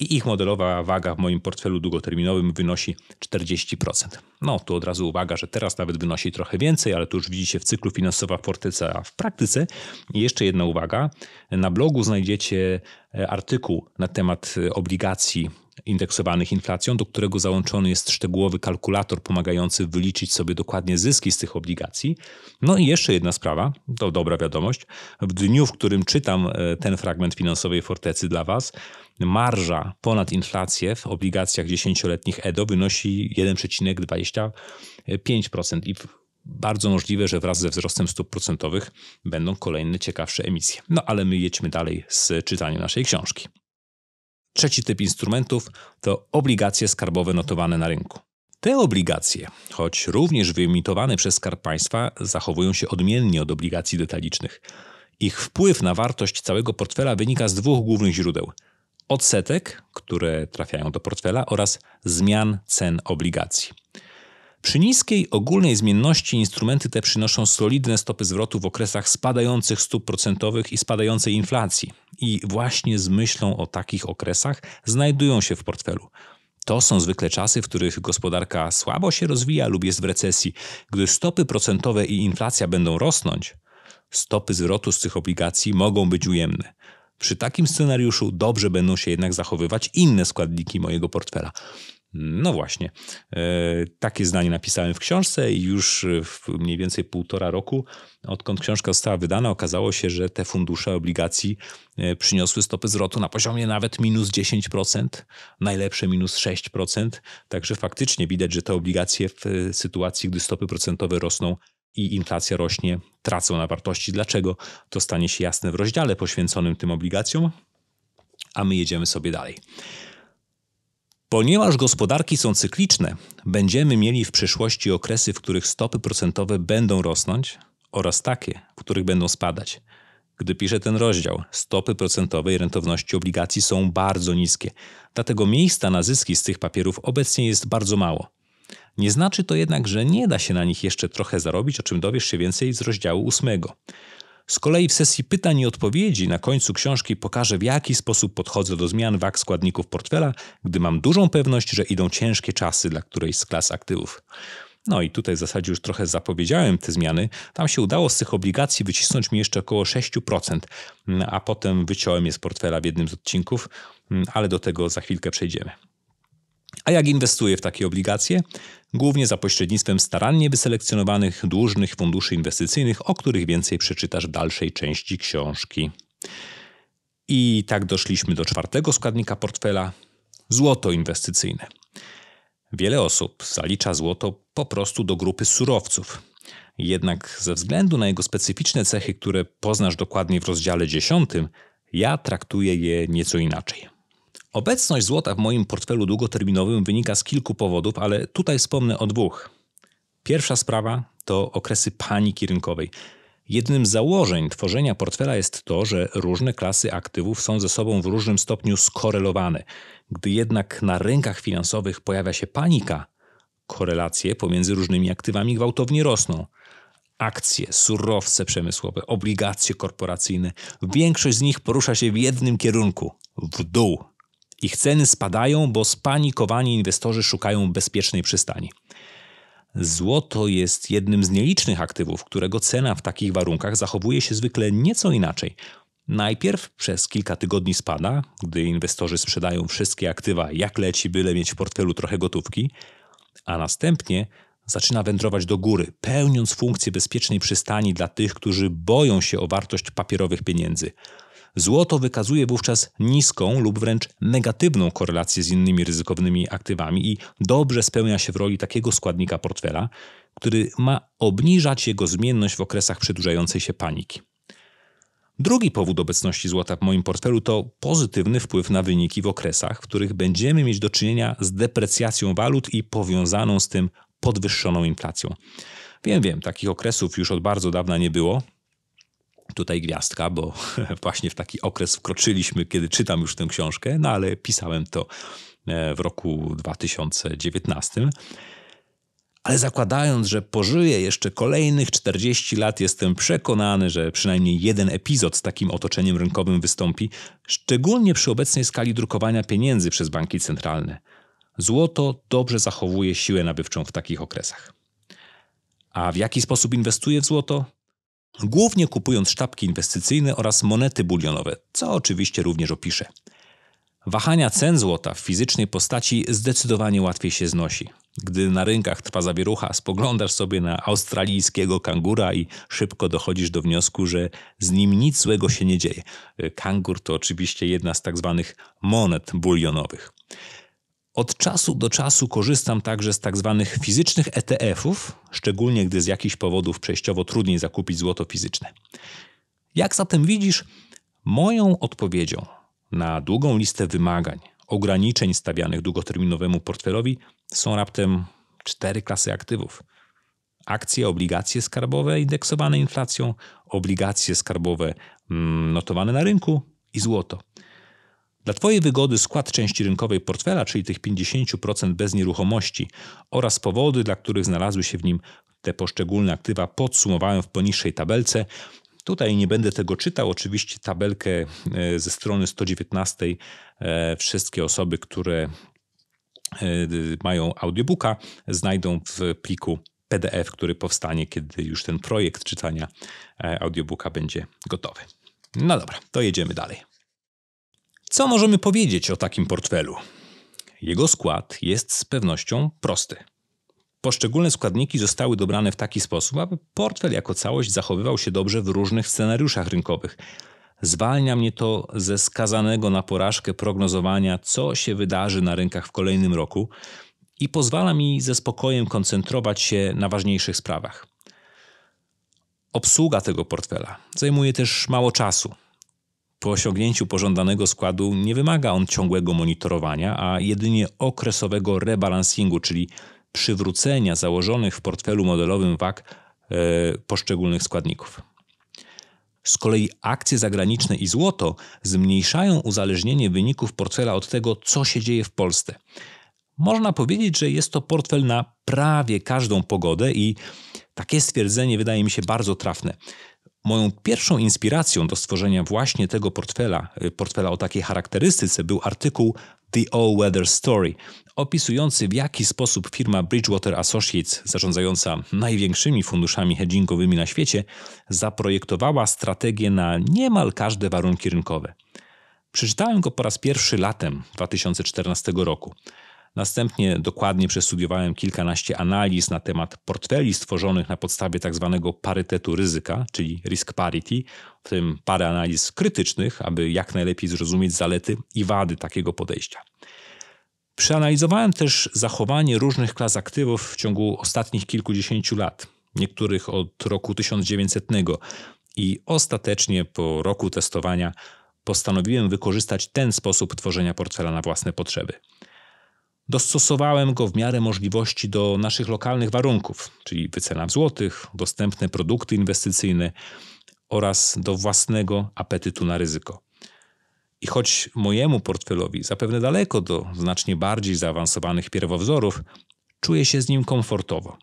i ich modelowa waga w moim portfelu długoterminowym wynosi 40%. No tu od razu uwaga, że teraz nawet wynosi trochę więcej, ale tu już widzicie w cyklu finansowa fortyca w praktyce. I jeszcze jedna uwaga. Na blogu znajdziecie e, artykuł na temat e, obligacji indeksowanych inflacją, do którego załączony jest szczegółowy kalkulator pomagający wyliczyć sobie dokładnie zyski z tych obligacji. No i jeszcze jedna sprawa, to dobra wiadomość. W dniu, w którym czytam e, ten fragment finansowej fortecy dla Was, marża ponad inflację w obligacjach 10-letnich EDO wynosi 1,25% i bardzo możliwe, że wraz ze wzrostem stóp procentowych będą kolejne ciekawsze emisje. No ale my jedźmy dalej z czytaniem naszej książki. Trzeci typ instrumentów to obligacje skarbowe notowane na rynku. Te obligacje, choć również wyemitowane przez Skarb Państwa, zachowują się odmiennie od obligacji detalicznych. Ich wpływ na wartość całego portfela wynika z dwóch głównych źródeł: odsetek, które trafiają do portfela, oraz zmian cen obligacji. Przy niskiej ogólnej zmienności instrumenty te przynoszą solidne stopy zwrotu w okresach spadających stóp procentowych i spadającej inflacji. I właśnie z myślą o takich okresach znajdują się w portfelu. To są zwykle czasy, w których gospodarka słabo się rozwija lub jest w recesji. Gdy stopy procentowe i inflacja będą rosnąć, stopy zwrotu z tych obligacji mogą być ujemne. Przy takim scenariuszu dobrze będą się jednak zachowywać inne składniki mojego portfela. No właśnie. E, takie zdanie napisałem w książce i już e, w mniej więcej półtora roku, odkąd książka została wydana, okazało się, że te fundusze obligacji e, przyniosły stopy zwrotu na poziomie nawet minus 10%, najlepsze minus 6%. Także faktycznie widać, że te obligacje w sytuacji, gdy stopy procentowe rosną, i inflacja rośnie, tracą na wartości. Dlaczego? To stanie się jasne w rozdziale poświęconym tym obligacjom, a my jedziemy sobie dalej. Ponieważ gospodarki są cykliczne, będziemy mieli w przyszłości okresy, w których stopy procentowe będą rosnąć oraz takie, w których będą spadać. Gdy piszę ten rozdział, stopy procentowe i rentowności obligacji są bardzo niskie, dlatego miejsca na zyski z tych papierów obecnie jest bardzo mało. Nie znaczy to jednak, że nie da się na nich jeszcze trochę zarobić, o czym dowiesz się więcej z rozdziału ósmego. Z kolei w sesji pytań i odpowiedzi na końcu książki pokażę, w jaki sposób podchodzę do zmian wag składników portfela, gdy mam dużą pewność, że idą ciężkie czasy dla którejś z klas aktywów. No i tutaj w zasadzie już trochę zapowiedziałem te zmiany. Tam się udało z tych obligacji wycisnąć mi jeszcze około 6%, a potem wyciąłem je z portfela w jednym z odcinków, mm, ale do tego za chwilkę przejdziemy. A jak inwestuje w takie obligacje? Głównie za pośrednictwem starannie wyselekcjonowanych dłużnych funduszy inwestycyjnych, o których więcej przeczytasz w dalszej części książki. I tak doszliśmy do czwartego składnika portfela złoto inwestycyjne. Wiele osób zalicza złoto po prostu do grupy surowców. Jednak ze względu na jego specyficzne cechy, które poznasz dokładnie w rozdziale 10, ja traktuję je nieco inaczej. Obecność złota w moim portfelu długoterminowym wynika z kilku powodów, ale tutaj wspomnę o dwóch. Pierwsza sprawa to okresy paniki rynkowej. Jednym z założeń tworzenia portfela jest to, że różne klasy aktywów są ze sobą w różnym stopniu skorelowane. Gdy jednak na rynkach finansowych pojawia się panika, korelacje pomiędzy różnymi aktywami gwałtownie rosną. Akcje, surowce przemysłowe, obligacje korporacyjne większość z nich porusza się w jednym kierunku w dół. Ich ceny spadają, bo spanikowani inwestorzy szukają bezpiecznej przystani. Złoto jest jednym z nielicznych aktywów, którego cena w takich warunkach zachowuje się zwykle nieco inaczej. Najpierw przez kilka tygodni spada, gdy inwestorzy sprzedają wszystkie aktywa jak leci, byle mieć w portfelu trochę gotówki, a następnie zaczyna wędrować do góry, pełniąc funkcję bezpiecznej przystani dla tych, którzy boją się o wartość papierowych pieniędzy. Złoto wykazuje wówczas niską lub wręcz negatywną korelację z innymi ryzykownymi aktywami i dobrze spełnia się w roli takiego składnika portfela, który ma obniżać jego zmienność w okresach przedłużającej się paniki. Drugi powód obecności złota w moim portfelu to pozytywny wpływ na wyniki w okresach, w których będziemy mieć do czynienia z deprecjacją walut i powiązaną z tym podwyższoną inflacją. Wiem, wiem, takich okresów już od bardzo dawna nie było, tutaj gwiazdka, bo właśnie w taki okres wkroczyliśmy, kiedy czytam już tę książkę, no ale pisałem to e, w roku 2019. Ale zakładając, że pożyję jeszcze kolejnych 40 lat, jestem przekonany, że przynajmniej jeden epizod z takim otoczeniem rynkowym wystąpi, szczególnie przy obecnej skali drukowania pieniędzy przez banki centralne. Złoto dobrze zachowuje siłę nabywczą w takich okresach. A w jaki sposób inwestuję w złoto? głównie kupując sztabki inwestycyjne oraz monety bulionowe, co oczywiście również opiszę. Wahania cen złota w fizycznej postaci zdecydowanie łatwiej się znosi. Gdy na rynkach trwa zawierucha, spoglądasz sobie na australijskiego kangura i szybko dochodzisz do wniosku, że z nim nic złego się nie dzieje. Kangur to oczywiście jedna z tak zwanych monet bulionowych. Od czasu do czasu korzystam także z tak zwanych fizycznych ETF-ów, szczególnie gdy z jakichś powodów przejściowo trudniej zakupić złoto fizyczne. Jak zatem widzisz, moją odpowiedzią na długą listę wymagań, ograniczeń stawianych długoterminowemu portfelowi są raptem cztery klasy aktywów. Akcje, obligacje skarbowe indeksowane inflacją, obligacje skarbowe mm, notowane na rynku i złoto. Dla Twojej wygody skład części rynkowej portfela, czyli tych 50% bez nieruchomości oraz powody, dla których znalazły się w nim te poszczególne aktywa, podsumowałem w poniższej tabelce. Tutaj nie będę tego czytał. Oczywiście tabelkę e, ze strony 119 e, wszystkie osoby, które e, mają audiobooka, znajdą w pliku PDF, który powstanie, kiedy już ten projekt czytania audiobooka będzie gotowy. No dobra, to jedziemy dalej. Co możemy powiedzieć o takim portfelu? Jego skład jest z pewnością prosty. Poszczególne składniki zostały dobrane w taki sposób, aby portfel jako całość zachowywał się dobrze w różnych scenariuszach rynkowych. Zwalnia mnie to ze skazanego na porażkę prognozowania, co się wydarzy na rynkach w kolejnym roku i pozwala mi ze spokojem koncentrować się na ważniejszych sprawach. Obsługa tego portfela zajmuje też mało czasu. Po osiągnięciu pożądanego składu nie wymaga on ciągłego monitorowania, a jedynie okresowego rebalansingu, czyli przywrócenia założonych w portfelu modelowym wag e, poszczególnych składników. Z kolei akcje zagraniczne i złoto zmniejszają uzależnienie wyników portfela od tego, co się dzieje w Polsce. Można powiedzieć, że jest to portfel na prawie każdą pogodę i takie stwierdzenie wydaje mi się bardzo trafne. Moją pierwszą inspiracją do stworzenia właśnie tego portfela, y, portfela o takiej charakterystyce, był artykuł The All Weather Story, opisujący w jaki sposób firma Bridgewater Associates, zarządzająca największymi funduszami hedgingowymi na świecie, zaprojektowała strategię na niemal każde warunki rynkowe. Przeczytałem go po raz pierwszy latem 2014 roku. Następnie dokładnie przestudiowałem kilkanaście analiz na temat portfeli stworzonych na podstawie tzw. Tak parytetu ryzyka, czyli risk parity, w tym parę analiz krytycznych, aby jak najlepiej zrozumieć zalety i wady takiego podejścia. Przeanalizowałem też zachowanie różnych klas aktywów w ciągu ostatnich kilkudziesięciu lat, niektórych od roku 1900 i ostatecznie po roku testowania postanowiłem wykorzystać ten sposób tworzenia portfela na własne potrzeby – Dostosowałem go w miarę możliwości do naszych lokalnych warunków, czyli wycena w złotych, dostępne produkty inwestycyjne oraz do własnego apetytu na ryzyko. I choć mojemu portfelowi zapewne daleko do znacznie bardziej zaawansowanych pierwowzorów, czuję się z nim komfortowo.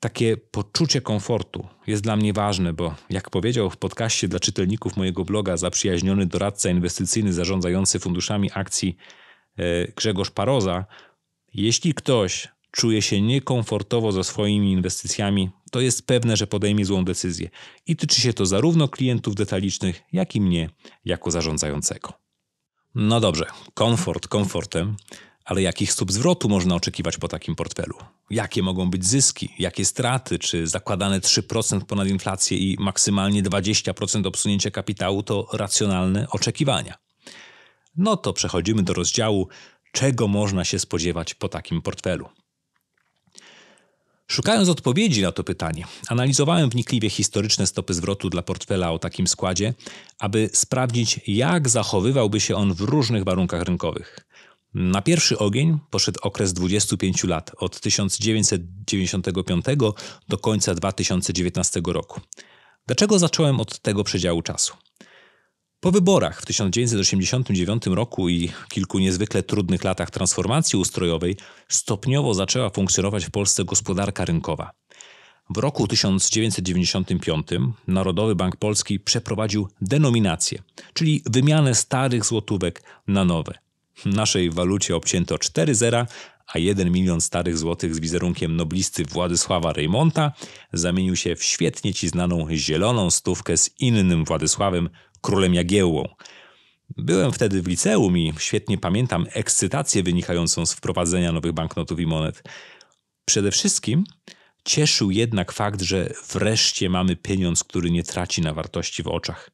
Takie poczucie komfortu jest dla mnie ważne, bo jak powiedział w podcaście dla czytelników mojego bloga zaprzyjaźniony doradca inwestycyjny zarządzający funduszami akcji e, Grzegorz Paroza, jeśli ktoś czuje się niekomfortowo ze swoimi inwestycjami, to jest pewne, że podejmie złą decyzję i tyczy się to zarówno klientów detalicznych, jak i mnie jako zarządzającego. No dobrze, komfort komfortem, ale jakich stóp zwrotu można oczekiwać po takim portfelu? Jakie mogą być zyski? Jakie straty? Czy zakładane 3% ponad inflację i maksymalnie 20% obsunięcia kapitału to racjonalne oczekiwania? No to przechodzimy do rozdziału czego można się spodziewać po takim portfelu. Szukając odpowiedzi na to pytanie, analizowałem wnikliwie historyczne stopy zwrotu dla portfela o takim składzie, aby sprawdzić, jak zachowywałby się on w różnych warunkach rynkowych. Na pierwszy ogień poszedł okres 25 lat, od 1995 do końca 2019 roku. Dlaczego zacząłem od tego przedziału czasu? Po wyborach w 1989 roku i kilku niezwykle trudnych latach transformacji ustrojowej stopniowo zaczęła funkcjonować w Polsce gospodarka rynkowa. W roku 1995 Narodowy Bank Polski przeprowadził denominację, czyli wymianę starych złotówek na nowe. W naszej walucie obcięto 4 zera, a 1 milion starych złotych z wizerunkiem noblisty Władysława Reymonta zamienił się w świetnie ci znaną zieloną stówkę z innym Władysławem królem Jagiełłą. Byłem wtedy w liceum i świetnie pamiętam ekscytację wynikającą z wprowadzenia nowych banknotów i monet. Przede wszystkim cieszył jednak fakt, że wreszcie mamy pieniądz, który nie traci na wartości w oczach.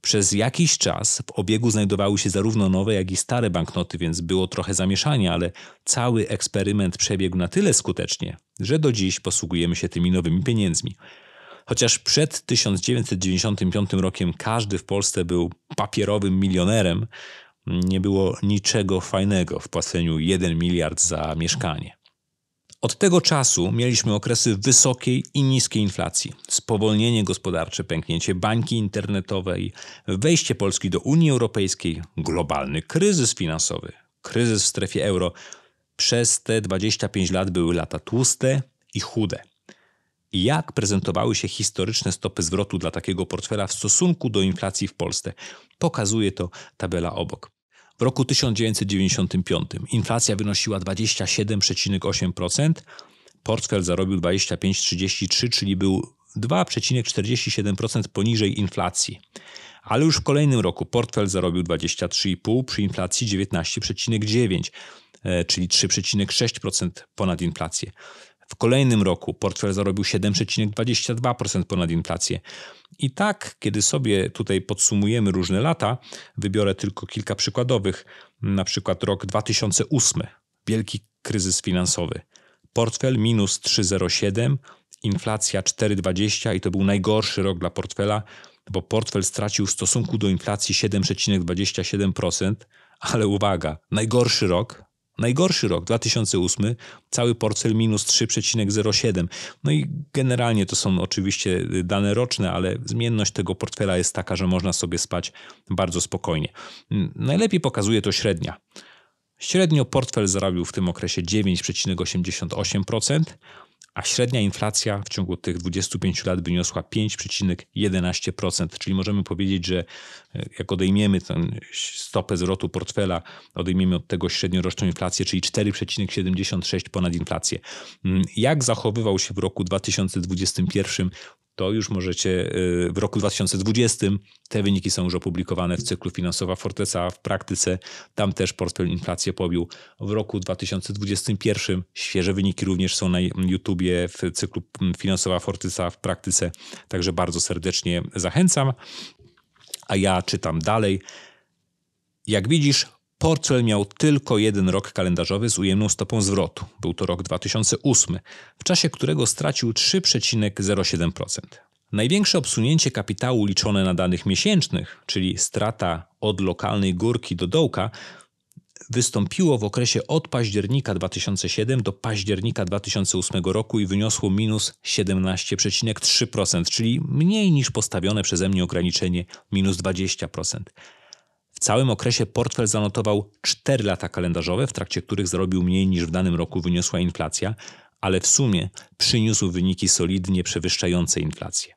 Przez jakiś czas w obiegu znajdowały się zarówno nowe, jak i stare banknoty, więc było trochę zamieszania, ale cały eksperyment przebiegł na tyle skutecznie, że do dziś posługujemy się tymi nowymi pieniędzmi. Chociaż przed 1995 rokiem każdy w Polsce był papierowym milionerem, nie było niczego fajnego w płaceniu 1 miliard za mieszkanie. Od tego czasu mieliśmy okresy wysokiej i niskiej inflacji, spowolnienie gospodarcze, pęknięcie bańki internetowej, wejście Polski do Unii Europejskiej, globalny kryzys finansowy, kryzys w strefie euro. Przez te 25 lat były lata tłuste i chude jak prezentowały się historyczne stopy zwrotu dla takiego portfela w stosunku do inflacji w Polsce. Pokazuje to tabela obok. W roku 1995 inflacja wynosiła 27,8%, portfel zarobił 25,33, czyli był 2,47% poniżej inflacji. Ale już w kolejnym roku portfel zarobił 23,5 przy inflacji 19,9, e, czyli 3,6% ponad inflację. W kolejnym roku portfel zarobił 7,22% ponad inflację. I tak, kiedy sobie tutaj podsumujemy różne lata, wybiorę tylko kilka przykładowych, na przykład rok 2008, wielki kryzys finansowy. Portfel minus 3,07, inflacja 4,20 i to był najgorszy rok dla portfela, bo portfel stracił w stosunku do inflacji 7,27%, ale uwaga, najgorszy rok Najgorszy rok 2008, cały portfel minus 3,07. No i generalnie to są oczywiście y, dane roczne, ale zmienność tego portfela jest taka, że można sobie spać bardzo spokojnie. Mm, najlepiej pokazuje to średnia. Średnio portfel zarobił w tym okresie 9,88%, a średnia inflacja w ciągu tych 25 lat wyniosła 5,11%, czyli możemy powiedzieć, że e, jak odejmiemy tę stopę zwrotu portfela, odejmiemy od tego średnioroczną inflację, czyli 4,76 ponad inflację. Mm, jak zachowywał się w roku 2021 to już możecie y, w roku 2020. Te wyniki są już opublikowane w cyklu Finansowa Fortesa w praktyce. Tam też portfel inflację pobił. W roku 2021 świeże wyniki również są na YouTubie w cyklu mm, Finansowa Fortesa w praktyce. Także bardzo serdecznie zachęcam. A ja czytam dalej. Jak widzisz, Portfel miał tylko jeden rok kalendarzowy z ujemną stopą zwrotu. Był to rok 2008, w czasie którego stracił 3,07%. Największe obsunięcie kapitału liczone na danych miesięcznych, czyli strata od lokalnej górki do dołka, wystąpiło w okresie od października 2007 do października 2008 roku i wyniosło minus 17,3%, czyli mniej niż postawione przeze mnie ograniczenie minus 20% całym okresie portfel zanotował 4 lata kalendarzowe, w trakcie których zarobił mniej niż w danym roku wyniosła inflacja, ale w sumie przyniósł wyniki solidnie przewyższające inflację.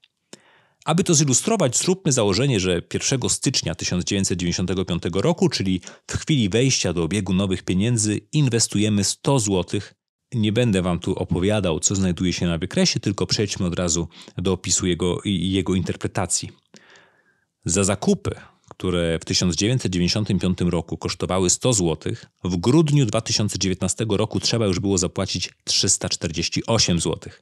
Aby to zilustrować, zróbmy założenie, że 1 stycznia 1995 roku, czyli w chwili wejścia do obiegu nowych pieniędzy, inwestujemy 100 zł. Nie będę Wam tu opowiadał, co znajduje się na wykresie, tylko przejdźmy od razu do opisu jego, jego interpretacji. Za zakupy które w 1995 roku kosztowały 100 zł, w grudniu 2019 roku trzeba już było zapłacić 348 zł.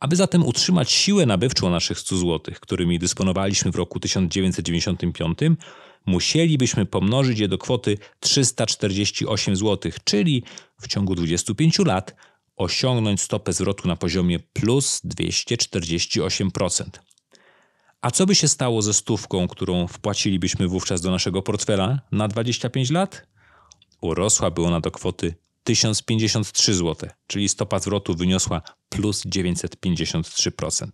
Aby zatem utrzymać siłę nabywczą naszych 100 zł, którymi dysponowaliśmy w roku 1995, musielibyśmy pomnożyć je do kwoty 348 zł, czyli w ciągu 25 lat osiągnąć stopę zwrotu na poziomie plus 248%. A co by się stało ze stówką, którą wpłacilibyśmy wówczas do naszego portfela na 25 lat? Urosłaby ona do kwoty 1053 zł, czyli stopa zwrotu wyniosła plus 953%.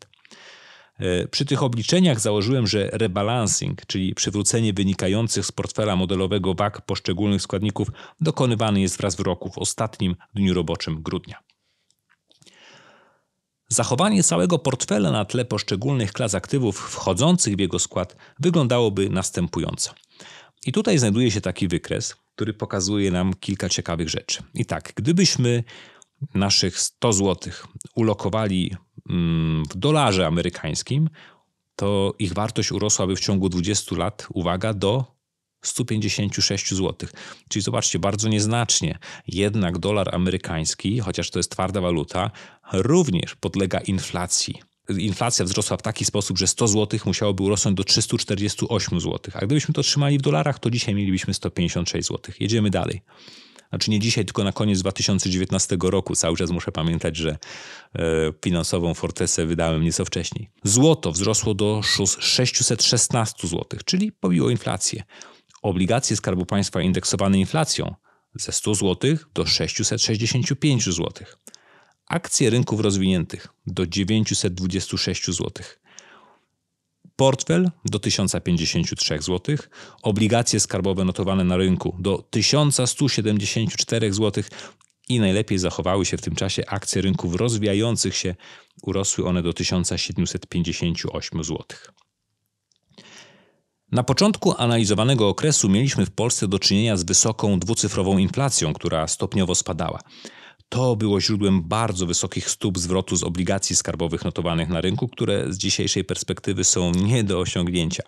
E, przy tych obliczeniach założyłem, że rebalancing, czyli przywrócenie wynikających z portfela modelowego wag poszczególnych składników, dokonywany jest wraz w roku w ostatnim dniu roboczym grudnia. Zachowanie całego portfela na tle poszczególnych klas aktywów wchodzących w jego skład wyglądałoby następująco. I tutaj znajduje się taki wykres, który pokazuje nam kilka ciekawych rzeczy. I tak, gdybyśmy naszych 100 zł ulokowali mm, w dolarze amerykańskim, to ich wartość urosłaby w ciągu 20 lat, uwaga, do 156 zł. Czyli zobaczcie, bardzo nieznacznie jednak dolar amerykański, chociaż to jest twarda waluta, również podlega inflacji inflacja wzrosła w taki sposób, że 100 zł musiałoby urosnąć do 348 zł. A gdybyśmy to trzymali w dolarach, to dzisiaj mielibyśmy 156 zł. Jedziemy dalej. Znaczy nie dzisiaj, tylko na koniec 2019 roku. Cały czas muszę pamiętać, że e, finansową fortecę wydałem nieco wcześniej. Złoto wzrosło do 616 zł, czyli pobiło inflację obligacje Skarbu Państwa indeksowane inflacją ze 100 zł do 665 zł, akcje rynków rozwiniętych do 926 zł, portfel do 1053 zł, obligacje skarbowe notowane na rynku do 1174 zł i najlepiej zachowały się w tym czasie akcje rynków rozwijających się, urosły one do 1758 zł. Na początku analizowanego okresu mieliśmy w Polsce do czynienia z wysoką dwucyfrową inflacją, która stopniowo spadała. To było źródłem bardzo wysokich stóp zwrotu z obligacji skarbowych notowanych na rynku, które z dzisiejszej perspektywy są nie do osiągnięcia.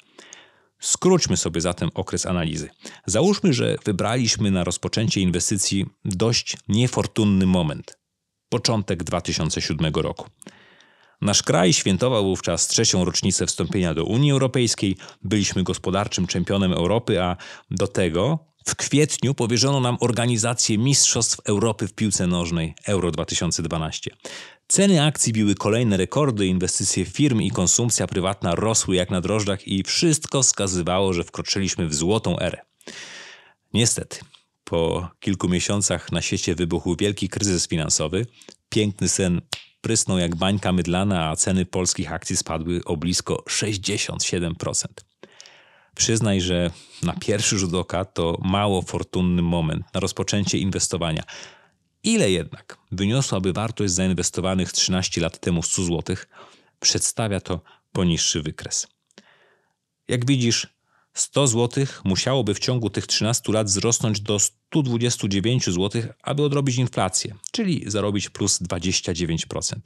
Skróćmy sobie zatem okres analizy. Załóżmy, że wybraliśmy na rozpoczęcie inwestycji dość niefortunny moment początek 2007 roku. Nasz kraj świętował wówczas trzecią rocznicę wstąpienia do Unii Europejskiej, byliśmy gospodarczym czempionem Europy, a do tego w kwietniu powierzono nam organizację Mistrzostw Europy w piłce nożnej Euro 2012. Ceny akcji biły kolejne rekordy, inwestycje firm i konsumpcja prywatna rosły jak na drożdżach i wszystko wskazywało, że wkroczyliśmy w złotą erę. Niestety, po kilku miesiącach na świecie wybuchł wielki kryzys finansowy, piękny sen prysnął jak bańka mydlana, a ceny polskich akcji spadły o blisko 67%. Przyznaj, że na pierwszy rzut oka to mało fortunny moment na rozpoczęcie inwestowania. Ile jednak wyniosłaby wartość zainwestowanych 13 lat temu 100 zł, przedstawia to poniższy wykres. Jak widzisz, 100 zł musiałoby w ciągu tych 13 lat wzrosnąć do 129 zł, aby odrobić inflację, czyli zarobić plus 29%.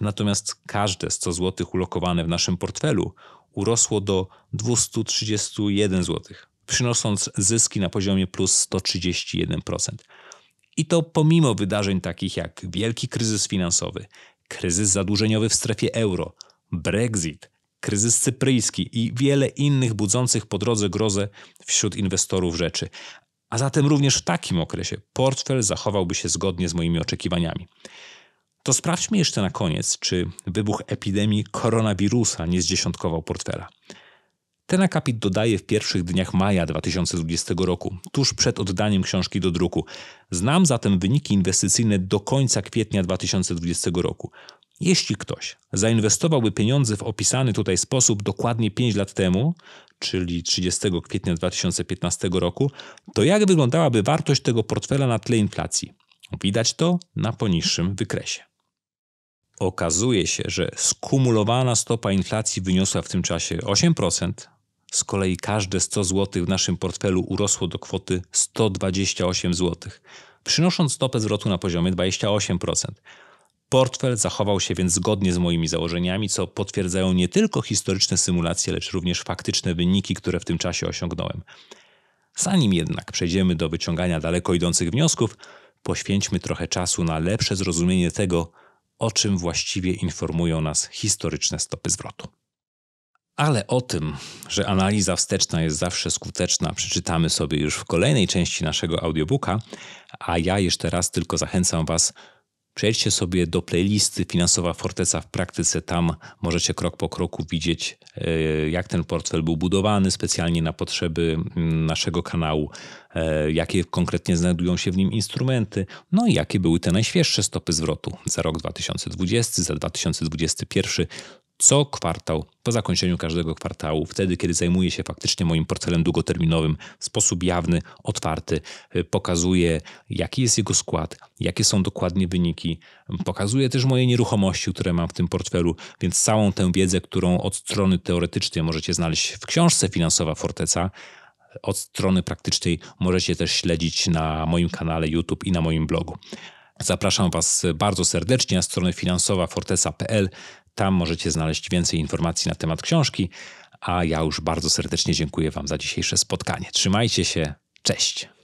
Natomiast każde 100 zł ulokowane w naszym portfelu urosło do 231 zł, przynosząc zyski na poziomie plus 131%. I to pomimo wydarzeń takich jak wielki kryzys finansowy, kryzys zadłużeniowy w strefie euro, Brexit, kryzys cypryjski i wiele innych budzących po drodze grozę wśród inwestorów rzeczy. A zatem również w takim okresie portfel zachowałby się zgodnie z moimi oczekiwaniami. To sprawdźmy jeszcze na koniec, czy wybuch epidemii koronawirusa nie zdziesiątkował portfela. Ten akapit dodaje w pierwszych dniach maja 2020 roku, tuż przed oddaniem książki do druku. Znam zatem wyniki inwestycyjne do końca kwietnia 2020 roku. Jeśli ktoś zainwestowałby pieniądze w opisany tutaj sposób dokładnie 5 lat temu, czyli 30 kwietnia 2015 roku, to jak wyglądałaby wartość tego portfela na tle inflacji? Widać to na poniższym wykresie. Okazuje się, że skumulowana stopa inflacji wyniosła w tym czasie 8%, z kolei każde 100 zł w naszym portfelu urosło do kwoty 128 zł, przynosząc stopę zwrotu na poziomie 28%. Portfel zachował się więc zgodnie z moimi założeniami, co potwierdzają nie tylko historyczne symulacje, lecz również faktyczne wyniki, które w tym czasie osiągnąłem. Zanim jednak przejdziemy do wyciągania daleko idących wniosków, poświęćmy trochę czasu na lepsze zrozumienie tego, o czym właściwie informują nas historyczne stopy zwrotu. Ale o tym, że analiza wsteczna jest zawsze skuteczna, przeczytamy sobie już w kolejnej części naszego audiobooka, a ja jeszcze raz tylko zachęcam Was Przejdźcie sobie do playlisty Finansowa Forteca w praktyce. Tam możecie krok po kroku widzieć, e, jak ten portfel był budowany specjalnie na potrzeby naszego kanału, e, jakie konkretnie znajdują się w nim instrumenty, no i jakie były te najświeższe stopy zwrotu za rok 2020, za 2021 co kwartał, po zakończeniu każdego kwartału, wtedy, kiedy zajmuję się faktycznie moim portfelem długoterminowym w sposób jawny, otwarty, y, pokazuję, jaki jest jego skład, jakie są dokładnie wyniki, pokazuję też moje nieruchomości, które mam w tym portfelu, więc całą tę wiedzę, którą od strony teoretycznej możecie znaleźć w książce Finansowa Forteca, od strony praktycznej możecie też śledzić na moim kanale YouTube i na moim blogu. Zapraszam Was bardzo serdecznie na stronę finansowafortesa.pl. Tam możecie znaleźć więcej informacji na temat książki, a ja już bardzo serdecznie dziękuję Wam za dzisiejsze spotkanie. Trzymajcie się, cześć!